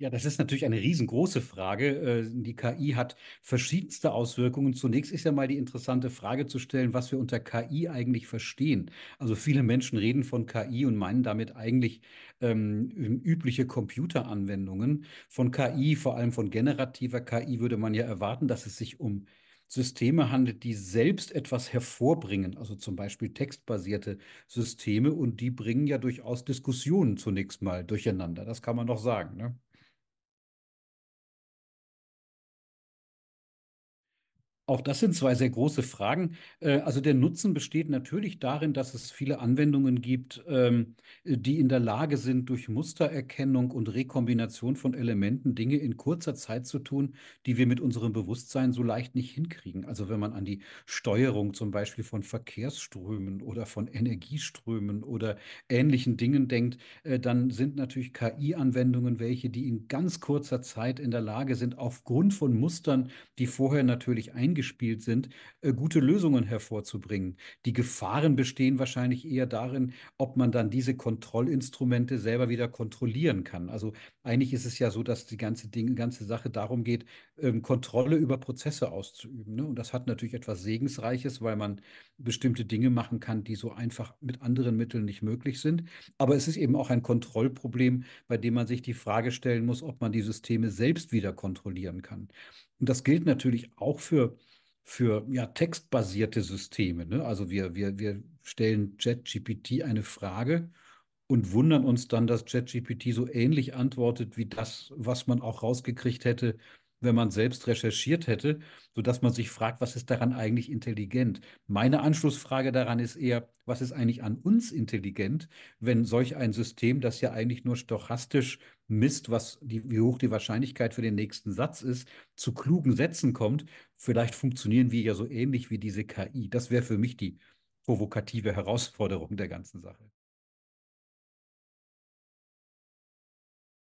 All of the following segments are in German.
Ja, das ist natürlich eine riesengroße Frage. Äh, die KI hat verschiedenste Auswirkungen. Zunächst ist ja mal die interessante Frage zu stellen, was wir unter KI eigentlich verstehen. Also viele Menschen reden von KI und meinen damit eigentlich ähm, übliche Computeranwendungen. Von KI, vor allem von generativer KI, würde man ja erwarten, dass es sich um Systeme handelt, die selbst etwas hervorbringen, also zum Beispiel textbasierte Systeme, und die bringen ja durchaus Diskussionen zunächst mal durcheinander. Das kann man doch sagen. Ne? Auch das sind zwei sehr große Fragen. Äh, also der Nutzen besteht natürlich darin, dass es viele Anwendungen gibt, ähm, die in der Lage sind, durch Mustererkennung und Rekombination von Elementen Dinge in kurzer Zeit zu tun, die wir mit unserem Bewusstsein so leicht nicht hinkriegen. Also wenn man an die Steuerung zum Beispiel von Verkehrsströmen oder von Energieströmen oder ähnlichen Dingen denkt, äh, dann sind natürlich KI-Anwendungen welche, die in ganz kurzer Zeit in der Lage sind, aufgrund von Mustern, die vorher natürlich eingegangen eingespielt sind, äh, gute Lösungen hervorzubringen. Die Gefahren bestehen wahrscheinlich eher darin, ob man dann diese Kontrollinstrumente selber wieder kontrollieren kann. Also eigentlich ist es ja so, dass die ganze, Ding, ganze Sache darum geht, ähm, Kontrolle über Prozesse auszuüben. Ne? Und das hat natürlich etwas Segensreiches, weil man bestimmte Dinge machen kann, die so einfach mit anderen Mitteln nicht möglich sind. Aber es ist eben auch ein Kontrollproblem, bei dem man sich die Frage stellen muss, ob man die Systeme selbst wieder kontrollieren kann. Und das gilt natürlich auch für, für ja, textbasierte Systeme. Ne? Also wir, wir, wir stellen ChatGPT eine Frage und wundern uns dann, dass ChatGPT so ähnlich antwortet wie das, was man auch rausgekriegt hätte, wenn man selbst recherchiert hätte, sodass man sich fragt, was ist daran eigentlich intelligent? Meine Anschlussfrage daran ist eher, was ist eigentlich an uns intelligent, wenn solch ein System, das ja eigentlich nur stochastisch misst, was die, wie hoch die Wahrscheinlichkeit für den nächsten Satz ist, zu klugen Sätzen kommt, vielleicht funktionieren wir ja so ähnlich wie diese KI. Das wäre für mich die provokative Herausforderung der ganzen Sache.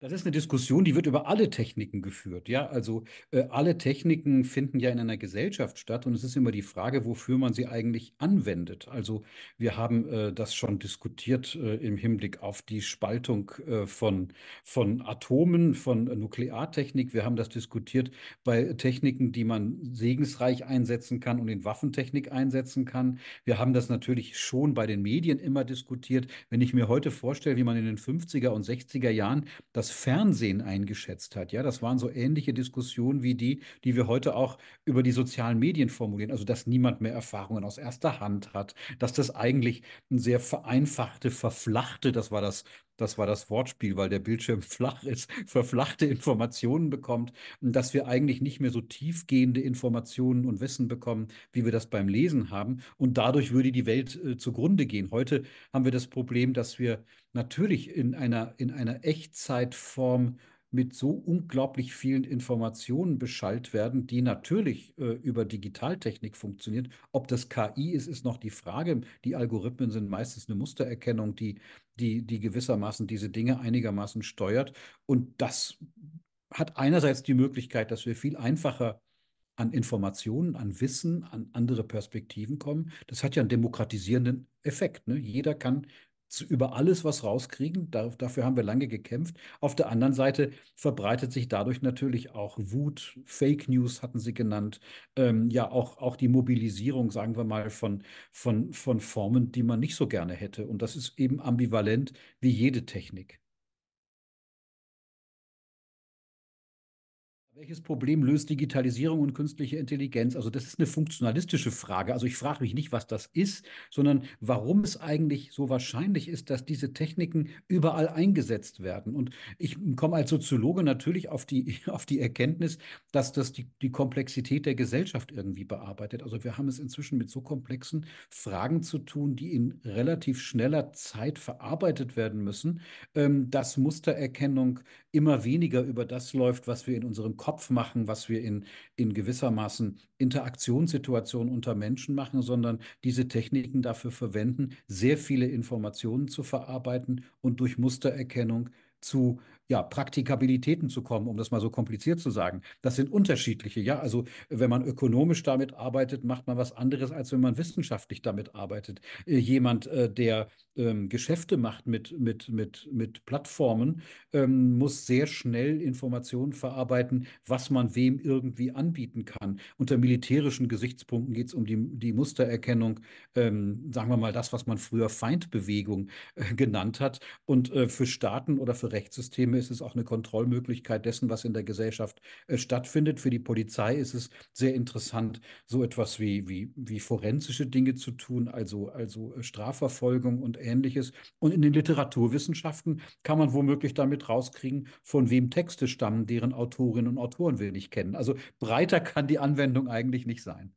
Das ist eine Diskussion, die wird über alle Techniken geführt. Ja, also äh, alle Techniken finden ja in einer Gesellschaft statt und es ist immer die Frage, wofür man sie eigentlich anwendet. Also wir haben äh, das schon diskutiert äh, im Hinblick auf die Spaltung äh, von, von Atomen, von Nukleartechnik. Wir haben das diskutiert bei Techniken, die man segensreich einsetzen kann und in Waffentechnik einsetzen kann. Wir haben das natürlich schon bei den Medien immer diskutiert. Wenn ich mir heute vorstelle, wie man in den 50er und 60er Jahren das das Fernsehen eingeschätzt hat. Ja, das waren so ähnliche Diskussionen wie die, die wir heute auch über die sozialen Medien formulieren. Also, dass niemand mehr Erfahrungen aus erster Hand hat, dass das eigentlich ein sehr vereinfachte, verflachte, das war das das war das Wortspiel, weil der Bildschirm flach ist, verflachte Informationen bekommt und dass wir eigentlich nicht mehr so tiefgehende Informationen und Wissen bekommen, wie wir das beim Lesen haben. Und dadurch würde die Welt äh, zugrunde gehen. Heute haben wir das Problem, dass wir natürlich in einer, in einer Echtzeitform mit so unglaublich vielen Informationen beschallt werden, die natürlich äh, über Digitaltechnik funktioniert. Ob das KI ist, ist noch die Frage. Die Algorithmen sind meistens eine Mustererkennung, die, die, die gewissermaßen diese Dinge einigermaßen steuert. Und das hat einerseits die Möglichkeit, dass wir viel einfacher an Informationen, an Wissen, an andere Perspektiven kommen. Das hat ja einen demokratisierenden Effekt. Ne? Jeder kann über alles was rauskriegen. dafür haben wir lange gekämpft. Auf der anderen Seite verbreitet sich dadurch natürlich auch Wut, Fake News hatten sie genannt, ähm, ja auch, auch die Mobilisierung, sagen wir mal, von, von, von Formen, die man nicht so gerne hätte. Und das ist eben ambivalent wie jede Technik. Welches Problem löst Digitalisierung und künstliche Intelligenz? Also das ist eine funktionalistische Frage. Also ich frage mich nicht, was das ist, sondern warum es eigentlich so wahrscheinlich ist, dass diese Techniken überall eingesetzt werden. Und ich komme als Soziologe natürlich auf die, auf die Erkenntnis, dass das die, die Komplexität der Gesellschaft irgendwie bearbeitet. Also wir haben es inzwischen mit so komplexen Fragen zu tun, die in relativ schneller Zeit verarbeitet werden müssen, ähm, dass Mustererkennung immer weniger über das läuft, was wir in unserem Kopf machen, was wir in, in gewissermaßen Interaktionssituationen unter Menschen machen, sondern diese Techniken dafür verwenden, sehr viele Informationen zu verarbeiten und durch Mustererkennung zu ja, Praktikabilitäten zu kommen, um das mal so kompliziert zu sagen. Das sind unterschiedliche, ja. Also wenn man ökonomisch damit arbeitet, macht man was anderes, als wenn man wissenschaftlich damit arbeitet. Äh, jemand, äh, der ähm, Geschäfte macht mit, mit, mit, mit Plattformen, ähm, muss sehr schnell Informationen verarbeiten, was man wem irgendwie anbieten kann. Unter militärischen Gesichtspunkten geht es um die, die Mustererkennung, ähm, sagen wir mal das, was man früher Feindbewegung äh, genannt hat. Und für Staaten oder für Rechtssysteme ist es auch eine Kontrollmöglichkeit dessen, was in der Gesellschaft äh, stattfindet. Für die Polizei ist es sehr interessant, so etwas wie, wie, wie forensische Dinge zu tun, also, also äh, Strafverfolgung und ähnliches. Und in den Literaturwissenschaften kann man womöglich damit rauskriegen, von wem Texte stammen, deren Autorinnen und Autoren wir nicht kennen. Also breiter kann die Anwendung eigentlich nicht sein.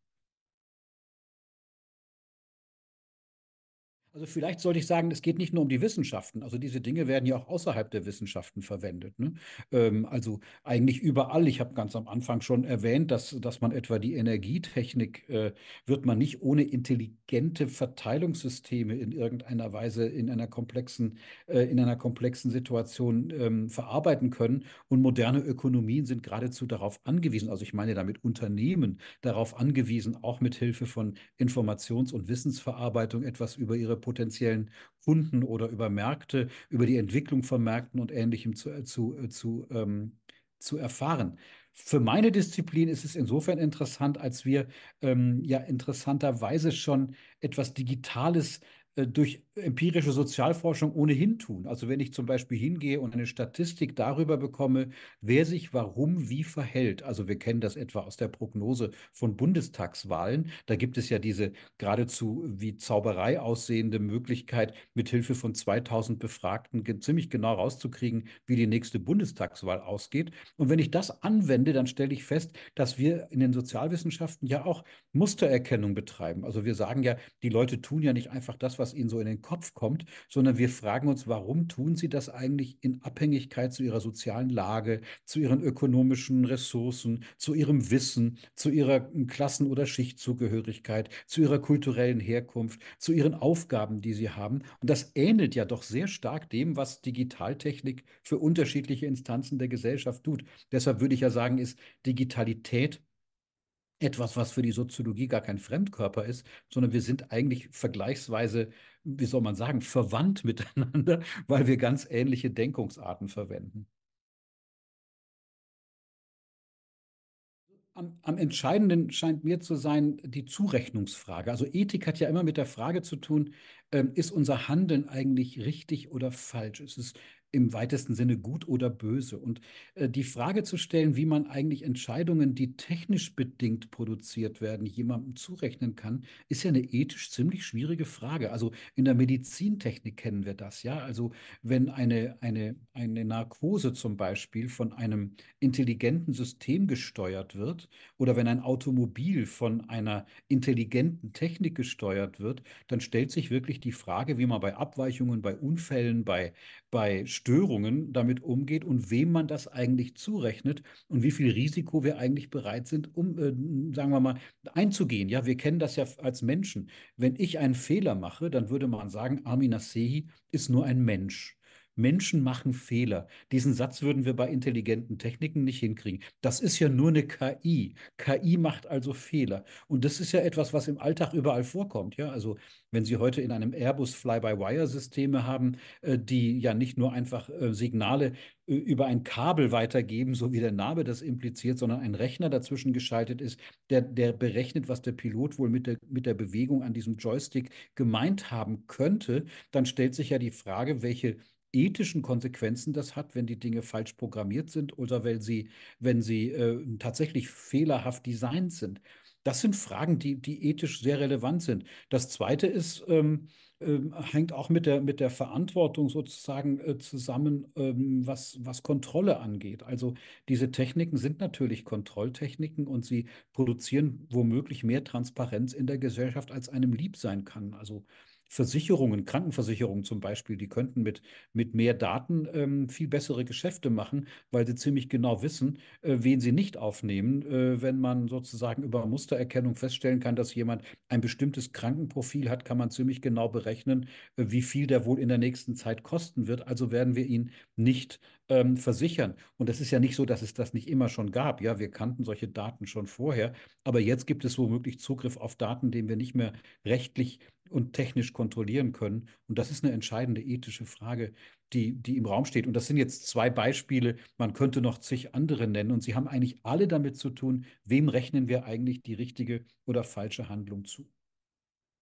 Also vielleicht sollte ich sagen, es geht nicht nur um die Wissenschaften. Also diese Dinge werden ja auch außerhalb der Wissenschaften verwendet. Ne? Ähm, also eigentlich überall. Ich habe ganz am Anfang schon erwähnt, dass, dass man etwa die Energietechnik, äh, wird man nicht ohne intelligente Verteilungssysteme in irgendeiner Weise in einer komplexen, äh, in einer komplexen Situation ähm, verarbeiten können. Und moderne Ökonomien sind geradezu darauf angewiesen. Also ich meine damit Unternehmen darauf angewiesen, auch mit Hilfe von Informations- und Wissensverarbeitung etwas über ihre potenziellen Kunden oder über Märkte, über die Entwicklung von Märkten und Ähnlichem zu, äh, zu, äh, zu, ähm, zu erfahren. Für meine Disziplin ist es insofern interessant, als wir ähm, ja interessanterweise schon etwas Digitales äh, durch empirische Sozialforschung ohnehin tun. Also wenn ich zum Beispiel hingehe und eine Statistik darüber bekomme, wer sich warum wie verhält. Also wir kennen das etwa aus der Prognose von Bundestagswahlen. Da gibt es ja diese geradezu wie Zauberei aussehende Möglichkeit, mithilfe von 2000 Befragten ziemlich genau rauszukriegen, wie die nächste Bundestagswahl ausgeht. Und wenn ich das anwende, dann stelle ich fest, dass wir in den Sozialwissenschaften ja auch Mustererkennung betreiben. Also wir sagen ja, die Leute tun ja nicht einfach das, was ihnen so in den Kopf kommt, sondern wir fragen uns, warum tun sie das eigentlich in Abhängigkeit zu ihrer sozialen Lage, zu ihren ökonomischen Ressourcen, zu ihrem Wissen, zu ihrer hm, Klassen- oder Schichtzugehörigkeit, zu ihrer kulturellen Herkunft, zu ihren Aufgaben, die sie haben. Und das ähnelt ja doch sehr stark dem, was Digitaltechnik für unterschiedliche Instanzen der Gesellschaft tut. Deshalb würde ich ja sagen, ist Digitalität etwas, was für die Soziologie gar kein Fremdkörper ist, sondern wir sind eigentlich vergleichsweise, wie soll man sagen, verwandt miteinander, weil wir ganz ähnliche Denkungsarten verwenden. Am, am, entscheidenden scheint mir zu sein die Zurechnungsfrage. Also Ethik hat ja immer mit der Frage zu tun, ähm, ist unser Handeln eigentlich richtig oder falsch? Ist es im weitesten Sinne gut oder böse. Und äh, die Frage zu stellen, wie man eigentlich Entscheidungen, die technisch bedingt produziert werden, jemandem zurechnen kann, ist ja eine ethisch ziemlich schwierige Frage. Also in der Medizintechnik kennen wir das, ja. Also wenn eine, eine, eine Narkose zum Beispiel von einem intelligenten System gesteuert wird oder wenn ein Automobil von einer intelligenten Technik gesteuert wird, dann stellt sich wirklich die Frage, wie man bei Abweichungen, bei Unfällen, bei, bei Störungen damit umgeht und wem man das eigentlich zurechnet und wie viel Risiko wir eigentlich bereit sind, um, äh, sagen wir mal, einzugehen. Ja, wir kennen das ja als Menschen. Wenn ich einen Fehler mache, dann würde man sagen, Armin Nasehi ist nur ein Mensch. Menschen machen Fehler. Diesen Satz würden wir bei intelligenten Techniken nicht hinkriegen. Das ist ja nur eine KI. KI macht also Fehler. Und das ist ja etwas, was im Alltag überall vorkommt. Ja, also wenn Sie heute in einem Airbus Fly-by-Wire-Systeme haben, äh, die ja nicht nur einfach äh, Signale äh, über ein Kabel weitergeben, so wie der Name das impliziert, sondern ein Rechner dazwischen geschaltet ist, der, der berechnet, was der Pilot wohl mit der, mit der Bewegung an diesem Joystick gemeint haben könnte, dann stellt sich ja die Frage, welche ethischen Konsequenzen das hat, wenn die Dinge falsch programmiert sind oder weil sie, wenn sie äh, tatsächlich fehlerhaft designt sind. Das sind Fragen, die, die ethisch sehr relevant sind. Das Zweite ist, ähm, äh, hängt auch mit der, mit der Verantwortung sozusagen äh, zusammen, ähm, was, was Kontrolle angeht. Also diese Techniken sind natürlich Kontrolltechniken und sie produzieren womöglich mehr Transparenz in der Gesellschaft, als einem lieb sein kann. Also Versicherungen, Krankenversicherungen zum Beispiel, die könnten mit, mit mehr Daten ähm, viel bessere Geschäfte machen, weil sie ziemlich genau wissen, äh, wen sie nicht aufnehmen, äh, wenn man sozusagen über Mustererkennung feststellen kann, dass jemand ein bestimmtes Krankenprofil hat, kann man ziemlich genau berechnen, äh, wie viel der wohl in der nächsten Zeit kosten wird. Also werden wir ihn nicht ähm, versichern. Und das ist ja nicht so, dass es das nicht immer schon gab. Ja, wir kannten solche Daten schon vorher, aber jetzt gibt es womöglich Zugriff auf Daten, den wir nicht mehr rechtlich und technisch kontrollieren können. Und das ist eine entscheidende ethische Frage, die, die im Raum steht. Und das sind jetzt zwei Beispiele. Man könnte noch zig andere nennen. Und sie haben eigentlich alle damit zu tun, wem rechnen wir eigentlich die richtige oder falsche Handlung zu.